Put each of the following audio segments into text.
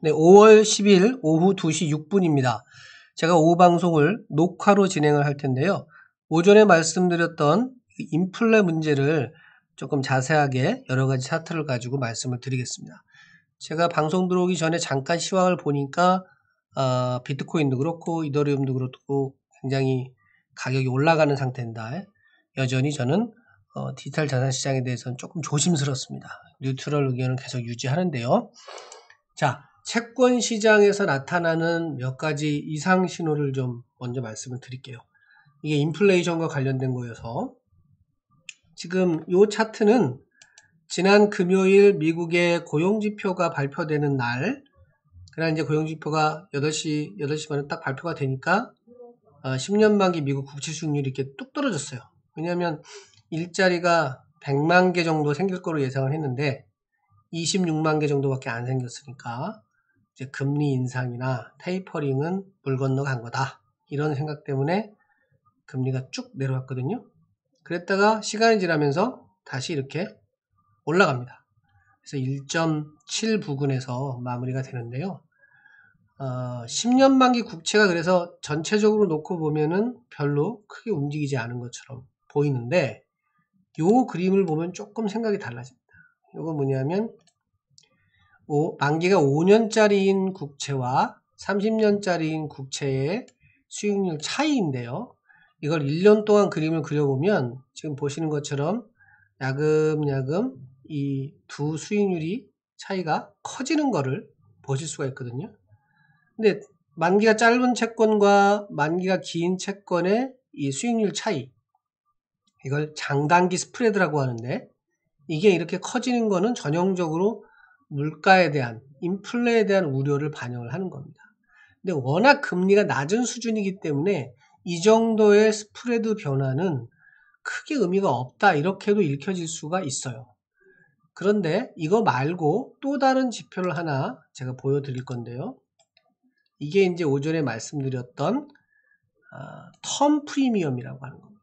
네, 5월 10일 오후 2시 6분입니다. 제가 오후 방송을 녹화로 진행을 할 텐데요. 오전에 말씀드렸던 인플레 문제를 조금 자세하게 여러 가지 차트를 가지고 말씀을 드리겠습니다. 제가 방송 들어오기 전에 잠깐 시황을 보니까 어, 비트코인도 그렇고 이더리움도 그렇고 굉장히 가격이 올라가는 상태인데 여전히 저는 어, 디지털 자산 시장에 대해서는 조금 조심스럽습니다. 뉴트럴 의견은 계속 유지하는데요. 자, 채권 시장에서 나타나는 몇 가지 이상 신호를 좀 먼저 말씀을 드릴게요. 이게 인플레이션과 관련된 거여서 지금 이 차트는 지난 금요일 미국의 고용지표가 발표되는 날, 그날 이제 고용지표가 8시, 8시 반에 딱 발표가 되니까 10년 어, 만기 미국 국채 수익률이 이렇게 뚝 떨어졌어요. 왜냐하면 일자리가 100만 개 정도 생길 거로 예상을 했는데 26만 개 정도밖에 안 생겼으니까 이제 금리 인상이나 테이퍼링은 물 건너간 거다. 이런 생각 때문에 금리가 쭉 내려갔거든요. 그랬다가 시간이 지나면서 다시 이렇게 올라갑니다. 그래서 1.7 부근에서 마무리가 되는데요. 어, 10년 만기 국채가 그래서 전체적으로 놓고 보면은 별로 크게 움직이지 않은 것처럼 보이는데 요 그림을 보면 조금 생각이 달라집니다. 요거 뭐냐면 오, 만기가 5년짜리인 국채와 30년짜리인 국채의 수익률 차이인데요. 이걸 1년 동안 그림을 그려보면 지금 보시는 것처럼 야금야금 이 두 수익률이 차이가 커지는 것을 보실 수가 있거든요. 근데 만기가 짧은 채권과 만기가 긴 채권의 이 수익률 차이 이걸 장단기 스프레드라고 하는데 이게 이렇게 커지는 것은 전형적으로 물가에 대한 인플레에 대한 우려를 반영을 하는 겁니다. 근데 워낙 금리가 낮은 수준이기 때문에 이 정도의 스프레드 변화는 크게 의미가 없다 이렇게도 읽혀질 수가 있어요. 그런데 이거 말고 또 다른 지표를 하나 제가 보여드릴 건데요. 이게 이제 오전에 말씀드렸던 아, 텀 프리미엄이라고 하는 겁니다.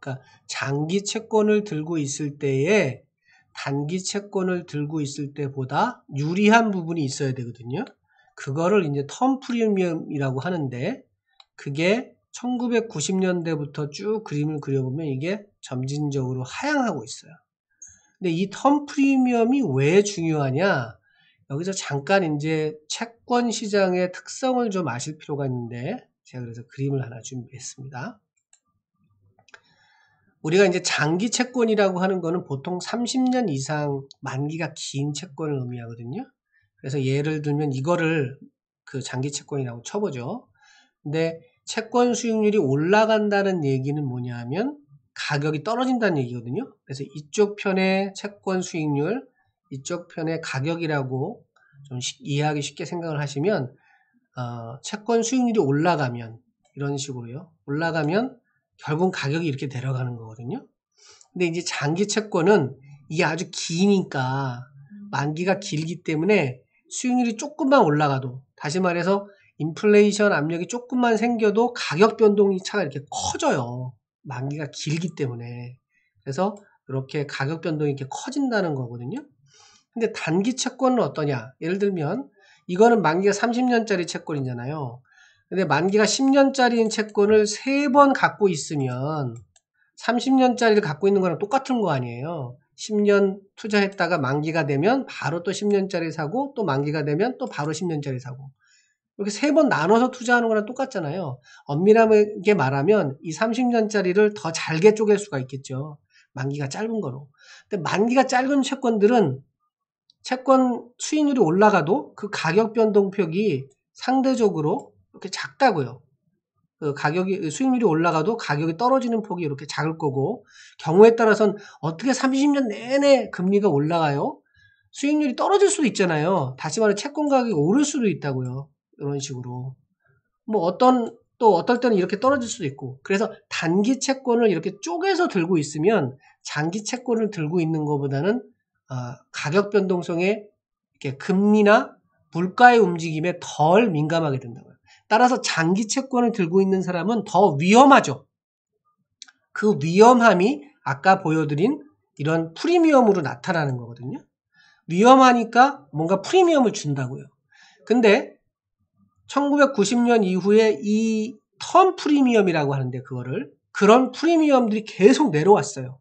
그러니까 장기 채권을 들고 있을 때에 단기 채권을 들고 있을 때보다 유리한 부분이 있어야 되거든요. 그거를 이제 텀 프리미엄이라고 하는데 그게 1990년대부터 쭉 그림을 그려보면 이게 점진적으로 하향하고 있어요. 근데 이 텀 프리미엄이 왜 중요하냐? 여기서 잠깐 이제 채권 시장의 특성을 좀 아실 필요가 있는데 제가 그래서 그림을 하나 준비했습니다. 우리가 이제 장기 채권이라고 하는 거는 보통 30년 이상 만기가 긴 채권을 의미하거든요. 그래서 예를 들면 이거를 그 장기 채권이라고 쳐보죠. 근데 채권 수익률이 올라간다는 얘기는 뭐냐 하면 가격이 떨어진다는 얘기거든요. 그래서 이쪽 편의 채권 수익률, 이쪽 편의 가격이라고 좀 이해하기 쉽게 생각을 하시면 어, 채권 수익률이 올라가면 이런 식으로요. 올라가면 결국은 가격이 이렇게 내려가는 거거든요. 근데 이제 장기 채권은 이게 아주 기니까 음. 만기가 길기 때문에 수익률이 조금만 올라가도 다시 말해서 인플레이션 압력이 조금만 생겨도 가격 변동이 차가 이렇게 커져요. 만기가 길기 때문에. 그래서 이렇게 가격 변동이 이렇게 커진다는 거거든요. 근데 단기 채권은 어떠냐? 예를 들면 이거는 만기가 30년짜리 채권이잖아요. 근데 만기가 10년짜리인 채권을 3번 갖고 있으면 30년짜리를 갖고 있는 거랑 똑같은 거 아니에요. 10년 투자했다가 만기가 되면 바로 또 10년짜리 사고 또 만기가 되면 또 바로 10년짜리 사고 이렇게 세 번 나눠서 투자하는 거랑 똑같잖아요. 엄밀하게 말하면 이 30년짜리를 더 잘게 쪼갤 수가 있겠죠. 만기가 짧은 거로. 근데 만기가 짧은 채권들은 채권 수익률이 올라가도 그 가격 변동 표기 상대적으로 이렇게 작다고요. 그 가격이 그 수익률이 올라가도 가격이 떨어지는 폭이 이렇게 작을 거고 경우에 따라선 어떻게 30년 내내 금리가 올라가요? 수익률이 떨어질 수도 있잖아요. 다시 말해 채권 가격이 오를 수도 있다고요. 이런 식으로 뭐 어떤 또 어떨 때는 이렇게 떨어질 수도 있고 그래서 단기 채권을 이렇게 쪼개서 들고 있으면 장기 채권을 들고 있는 것보다는 어, 가격 변동성에 이렇게 금리나 물가의 움직임에 덜 민감하게 된다고요. 따라서 장기 채권을 들고 있는 사람은 더 위험하죠. 그 위험함이 아까 보여드린 이런 프리미엄으로 나타나는 거거든요. 위험하니까 뭔가 프리미엄을 준다고요. 근데 1990년 이후에 이 턴 프리미엄이라고 하는데 그거를 그런 프리미엄들이 계속 내려왔어요.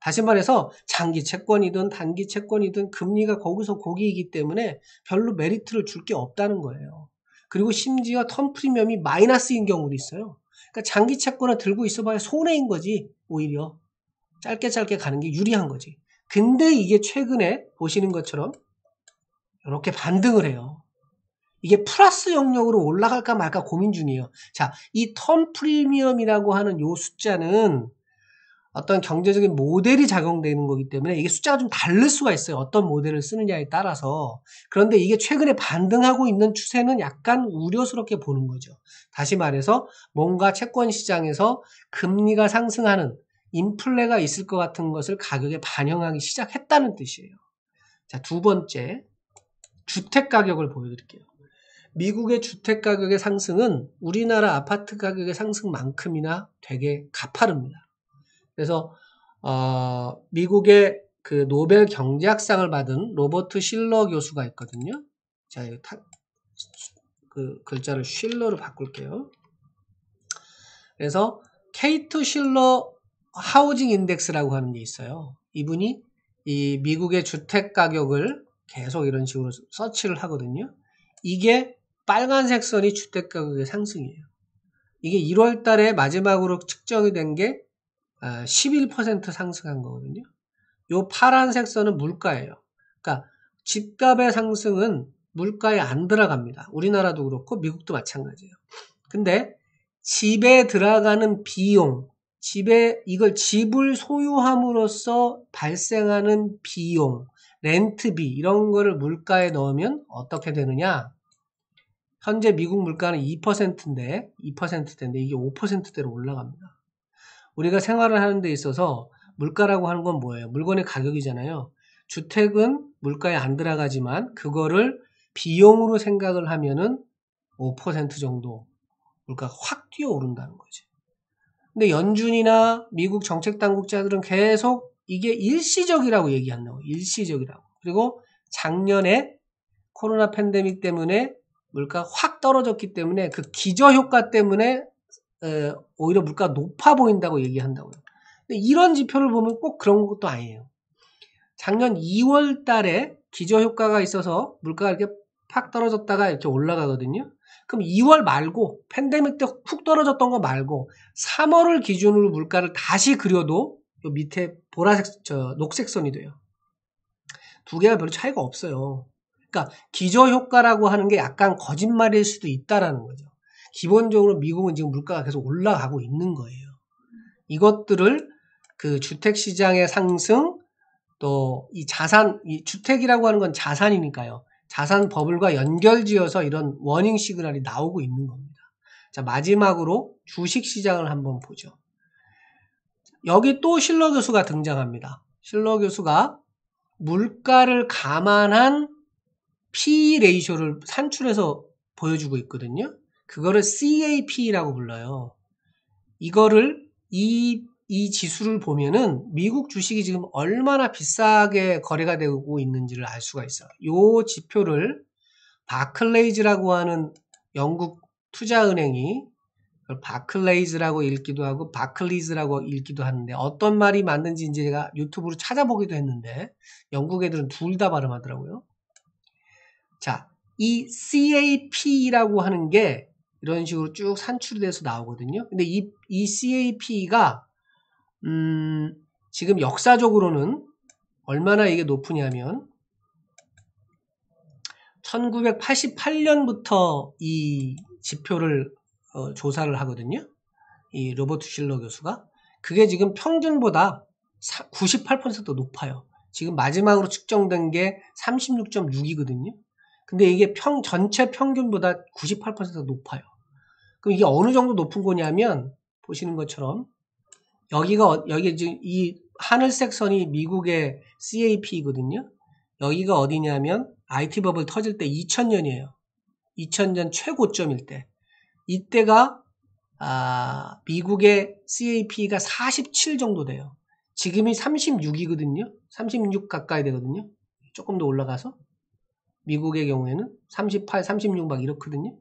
다시 말해서 장기 채권이든 단기 채권이든 금리가 거기서 고기이기 때문에 별로 메리트를 줄 게 없다는 거예요. 그리고 심지어 턴 프리미엄이 마이너스인 경우도 있어요. 그러니까 장기 채권을 들고 있어봐야 손해인 거지 오히려 짧게 짧게 가는 게 유리한 거지. 근데 이게 최근에 보시는 것처럼 이렇게 반등을 해요. 이게 플러스 영역으로 올라갈까 말까 고민 중이에요. 자, 이 턴 프리미엄이라고 하는 요 숫자는 어떤 경제적인 모델이 작용되는 거기 때문에 이게 숫자가 좀 다를 수가 있어요. 어떤 모델을 쓰느냐에 따라서. 그런데 이게 최근에 반등하고 있는 추세는 약간 우려스럽게 보는 거죠. 다시 말해서 뭔가 채권 시장에서 금리가 상승하는 인플레가 있을 것 같은 것을 가격에 반영하기 시작했다는 뜻이에요. 자, 두 번째. 주택 가격을 보여드릴게요. 미국의 주택 가격의 상승은 우리나라 아파트 가격의 상승만큼이나 되게 가파릅니다. 그래서 어, 미국의 그 노벨 경제학상을 받은 로버트 실러 교수가 있거든요. 자, 그 글자를 실러로 바꿀게요. 그래서 케이트 실러 하우징 인덱스라고 하는 게 있어요. 이분이 이 미국의 주택 가격을 계속 이런 식으로 서치를 하거든요. 이게 빨간색 선이 주택 가격의 상승이에요. 이게 1월 달에 마지막으로 측정이 된게 11% 어, 상승한 거거든요. 요 파란색 선은 물가예요. 그러니까 집값의 상승은 물가에 안 들어갑니다. 우리나라도 그렇고 미국도 마찬가지예요. 근데 집에 들어가는 비용, 집에 이걸 집을 소유함으로써 발생하는 비용, 렌트비 이런 거를 물가에 넣으면 어떻게 되느냐? 현재 미국 물가는 2%인데 2%대인데 이게 5%대로 올라갑니다. 우리가 생활을 하는 데 있어서 물가라고 하는 건 뭐예요? 물건의 가격이잖아요. 주택은 물가에 안 들어가지만 그거를 비용으로 생각을 하면은 5% 정도 물가가 확 뛰어오른다는 거지. 근데 연준이나 미국 정책 당국자들은 계속 이게 일시적이라고 얘기한다고. 일시적이라고. 그리고 작년에 코로나 팬데믹 때문에 물가 확 떨어졌기 때문에 그 기저 효과 때문에 오히려 물가가 높아 보인다고 얘기한다고요. 근데 이런 지표를 보면 꼭 그런 것도 아니에요. 작년 2월 달에 기저효과가 있어서 물가가 이렇게 팍 떨어졌다가 이렇게 올라가거든요. 그럼 2월 말고 팬데믹 때 푹 떨어졌던 거 말고 3월을 기준으로 물가를 다시 그려도 밑에 보라색 저 녹색 선이 돼요. 두 개가 별로 차이가 없어요. 그러니까 기저효과라고 하는 게 약간 거짓말일 수도 있다라는 거죠. 기본적으로 미국은 지금 물가가 계속 올라가고 있는 거예요. 이것들을 그 주택 시장의 상승 또 이 자산 이 주택이라고 하는 건 자산이니까요. 자산 버블과 연결지어서 이런 워닝 시그널이 나오고 있는 겁니다. 자, 마지막으로 주식 시장을 한번 보죠. 여기 또 실러 교수가 등장합니다. 실러 교수가 물가를 감안한 P 레이쇼를 산출해서 보여주고 있거든요. 그거를 CAP라고 불러요. 이거를 이, 이 지수를 보면은 미국 주식이 지금 얼마나 비싸게 거래가 되고 있는지를 알 수가 있어요. 이 지표를 바클레이즈라고 하는 영국 투자은행이 바클레이즈라고 읽기도 하고 바클리즈라고 읽기도 하는데 어떤 말이 맞는지 이제 제가 유튜브로 찾아보기도 했는데 영국 애들은 둘 다 발음하더라고요. 자, 이 CAP라고 하는 게 이런 식으로 쭉 산출이 돼서 나오거든요. 근데 이, 이 CAP가 음, 지금 역사적으로는 얼마나 이게 높으냐면 1988년부터 이 지표를 어, 조사를 하거든요. 이 로버트 실러 교수가 그게 지금 평균보다 98%더 높아요. 지금 마지막으로 측정된 게 36.6이거든요. 근데 이게 평 전체 평균보다 98%더 높아요. 그럼 이게 어느 정도 높은 거냐면 보시는 것처럼 여기가 어, 여기 지금 이 하늘색 선이 미국의 CAP이거든요. 여기가 어디냐면 IT 버블 터질 때 2000년이에요. 2000년 최고점일 때. 이때가 아, 미국의 CAP가 47 정도 돼요. 지금이 36이거든요. 36 가까이 되거든요. 조금 더 올라가서 미국의 경우에는 38, 36 막 이렇거든요.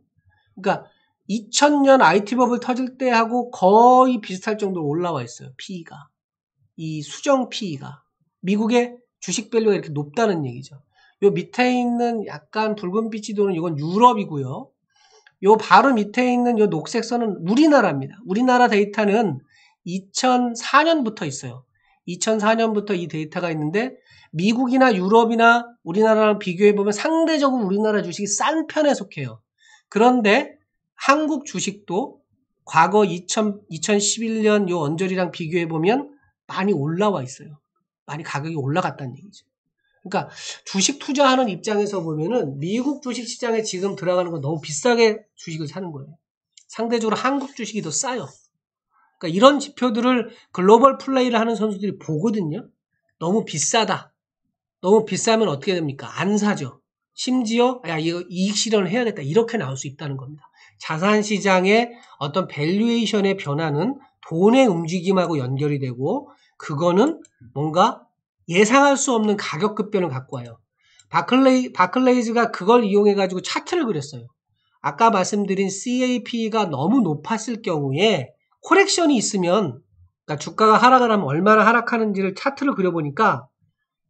그러니까 2000년 IT 버블 터질 때하고 거의 비슷할 정도로 올라와 있어요. PE가. 이 수정 PE가. 미국의 주식 밸류가 이렇게 높다는 얘기죠. 요 밑에 있는 약간 붉은 빛이 도는 이건 유럽이고요. 요 바로 밑에 있는 요 녹색 선은 우리나라입니다. 우리나라 데이터는 2004년부터 있어요. 2004년부터 이 데이터가 있는데 미국이나 유럽이나 우리나라랑 비교해 보면 상대적으로 우리나라 주식이 싼 편에 속해요. 그런데 한국 주식도 과거 2 0 2011년 요 언저리랑 비교해 보면 많이 올라와 있어요. 많이 가격이 올라갔다는 얘기죠. 그러니까 주식 투자하는 입장에서 보면은 미국 주식 시장에 지금 들어가는 건 너무 비싸게 주식을 사는 거예요. 상대적으로 한국 주식이 더 싸요. 그러니까 이런 지표들을 글로벌 플레이를 하는 선수들이 보거든요. 너무 비싸다. 너무 비싸면 어떻게 됩니까? 안 사죠. 심지어 야 이거 이익 실현을 해야겠다 이렇게 나올 수 있다는 겁니다. 자산 시장의 어떤 밸류에이션의 변화는 돈의 움직임하고 연결이 되고 그거는 뭔가 예상할 수 없는 가격 급변을 갖고 와요. 바클레이, 바클레이즈가 그걸 이용해가지고 차트를 그렸어요. 아까 말씀드린 CAP가 너무 높았을 경우에 코렉션이 있으면 그러니까 주가가 하락을 하면 얼마나 하락하는지를 차트를 그려보니까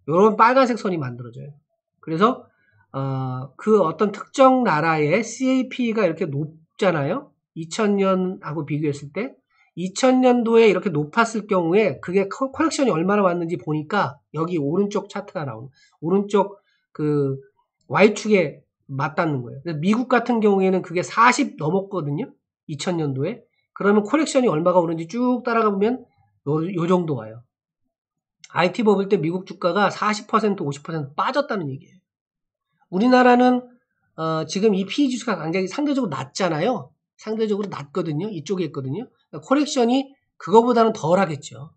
이런 빨간색 선이 만들어져요. 그래서 어, 그 어떤 특정 나라의 CAP가 이렇게 높, 높잖아요. 2000년하고 비교했을 때 2000년도에 이렇게 높았을 경우에 그게 컬렉션이 얼마나 왔는지 보니까 여기 오른쪽 차트가 나오는 오른쪽 그 Y축에 맞닿는 거예요. 미국 같은 경우에는 그게 40 넘었거든요. 2000년도에. 그러면 컬렉션이 얼마가 오는지 쭉 따라가 보면 요, 요 정도 와요. IT 버블 때 미국 주가가 40% 50% 빠졌다는 얘기예요. 우리나라는 어, 지금 이 PE 지수가 굉장히 상대적으로 낮잖아요. 상대적으로 낮거든요. 이쪽에 있거든요. 그러니까 코렉션이 그거보다는 덜 하겠죠.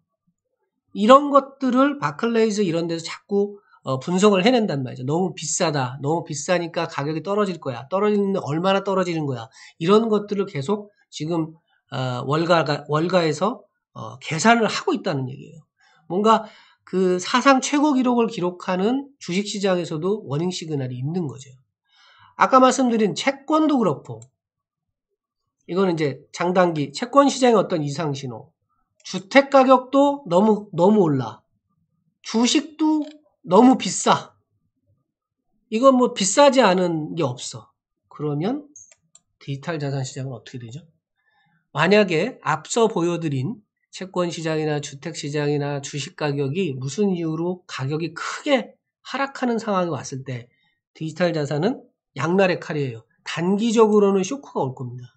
이런 것들을 바클레이즈 이런 데서 자꾸 어, 분석을 해낸단 말이죠. 너무 비싸다. 너무 비싸니까 가격이 떨어질 거야. 떨어지는데 얼마나 떨어지는 거야. 이런 것들을 계속 지금 어, 월가 월가에서 어, 계산을 하고 있다는 얘기예요. 뭔가 그 사상 최고 기록을 기록하는 주식시장에서도 워닝 시그널이 있는 거죠. 아까 말씀드린 채권도 그렇고 이거는 이제 장단기 채권 시장의 어떤 이상 신호. 주택 가격도 너무 너무 올라. 주식도 너무 비싸. 이건 뭐 비싸지 않은 게 없어. 그러면 디지털 자산 시장은 어떻게 되죠? 만약에 앞서 보여드린 채권 시장이나 주택 시장이나 주식 가격이 무슨 이유로 가격이 크게 하락하는 상황이 왔을 때 디지털 자산은 양날의 칼이에요. 단기적으로는 쇼크가 올 겁니다.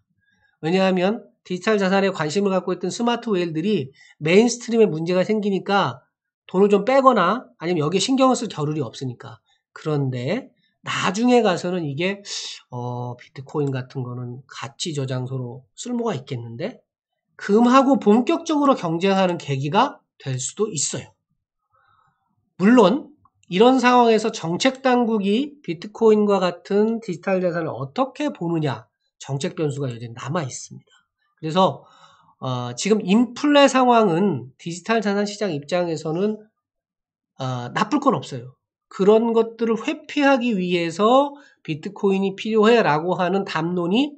왜냐하면 디지털 자산에 관심을 갖고 있던 스마트 웨일들이 메인스트림에 문제가 생기니까 돈을 좀 빼거나 아니면 여기에 신경을 쓸 겨를이 없으니까. 그런데 나중에 가서는 이게 어, 비트코인 같은 거는 가치 저장소로 쓸모가 있겠는데 금하고 본격적으로 경쟁하는 계기가 될 수도 있어요. 물론 이런 상황에서 정책 당국이 비트코인과 같은 디지털 자산을 어떻게 보느냐 정책 변수가 여전히 남아 있습니다. 그래서 어, 지금 인플레 상황은 디지털 자산 시장 입장에서는 어, 나쁠 건 없어요. 그런 것들을 회피하기 위해서 비트코인이 필요해라고 하는 담론이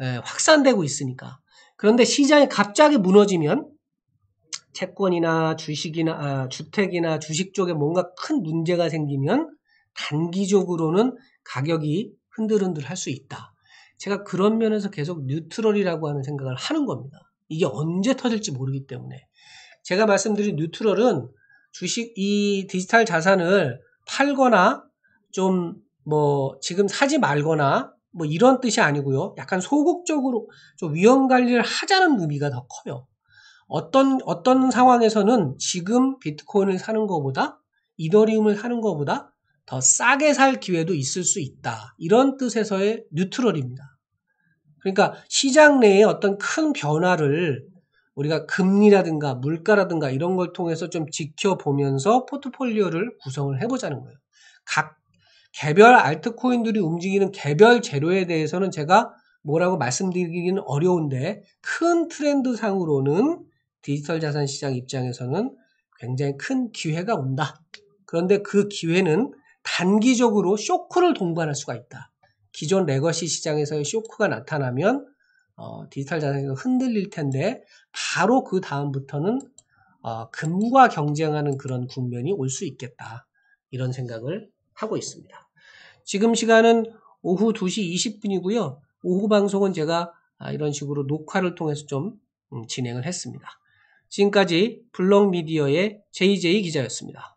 에, 예, 확산되고 있으니까. 그런데 시장이 갑자기 무너지면 채권이나 주식이나 아, 주택이나 주식 쪽에 뭔가 큰 문제가 생기면 단기적으로는 가격이 흔들흔들 할 수 있다. 제가 그런 면에서 계속 뉴트럴이라고 하는 생각을 하는 겁니다. 이게 언제 터질지 모르기 때문에. 제가 말씀드린 뉴트럴은 주식, 이 디지털 자산을 팔거나 좀 뭐 지금 사지 말거나 뭐 이런 뜻이 아니고요. 약간 소극적으로 좀 위험 관리를 하자는 의미가 더 커요. 어떤 어떤 상황에서는 지금 비트코인을 사는 것보다 이더리움을 사는 것보다 더 싸게 살 기회도 있을 수 있다. 이런 뜻에서의 뉴트럴입니다. 그러니까 시장 내에 어떤 큰 변화를 우리가 금리라든가 물가라든가 이런 걸 통해서 좀 지켜보면서 포트폴리오를 구성을 해보자는 거예요. 각 개별 알트코인들이 움직이는 개별 재료에 대해서는 제가 뭐라고 말씀드리기는 어려운데 큰 트렌드상으로는 디지털 자산 시장 입장에서는 굉장히 큰 기회가 온다. 그런데 그 기회는 단기적으로 쇼크를 동반할 수가 있다. 기존 레거시 시장에서의 쇼크가 나타나면 어, 디지털 자산이 흔들릴 텐데 바로 그 다음부터는 어, 금과 경쟁하는 그런 국면이 올 수 있겠다. 이런 생각을 하고 있습니다. 지금 시간은 오후 2시 20분이고요. 오후 방송은 제가 아, 이런 식으로 녹화를 통해서 좀 음, 진행을 했습니다. 지금까지 블록미디어의 JJ 기자였습니다.